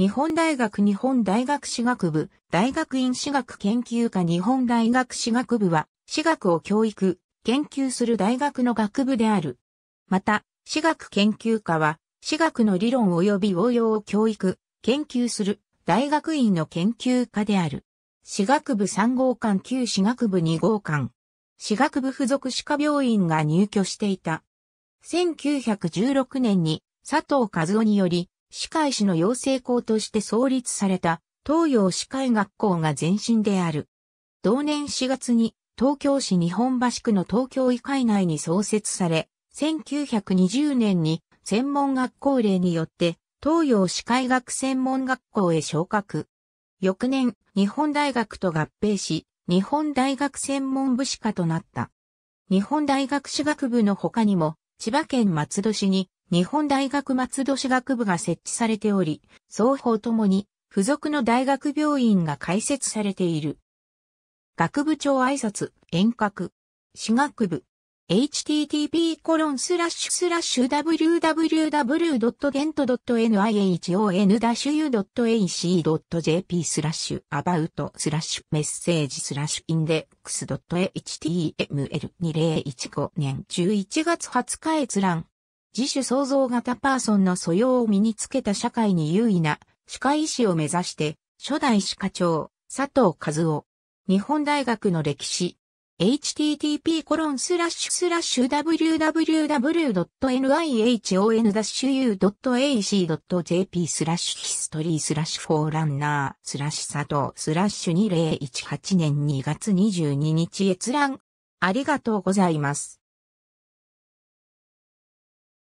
日本大学日本大学史学部、大学院史学研究科日本大学史学部は、史学を教育、研究する大学の学部である。また、史学研究科は、史学の理論及び応用を教育、研究する大学院の研究科である。史学部3号館旧史学部2号館。史学部附属歯科病院が入居していた。1916年に佐藤和夫により歯科医師の養成校として創立された東洋歯科医学校が前身である。同年4月に東京市日本橋区の東京医会内に創設され、1920年に専門学校令によって東洋歯科医学専門学校へ昇格。翌年、日本大学と合併し、日本大学専門部歯科となった。日本大学歯学部の他にも、千葉県松戸市に日本大学松戸市学部が設置されており、双方ともに付属の大学病院が開設されている。学部長挨拶、遠隔、私学部、http://www.dent.nih.on-u.ac.jp スラッシュ about スラッシュメッセージスラッシュ index.html2015 年11月20日閲覧自主創造型パーソンの素養を身につけた社会に優位な歯科医師を目指して、初代歯科長、佐藤和夫、日本大学の歴史、http コロンスラッシュスラッシュ www.nihon-u.ac.jp スラッシュヒストリースラッシュフォーランナースラッシュ佐藤スラッシュ2018年2月22日閲覧ありがとうございます。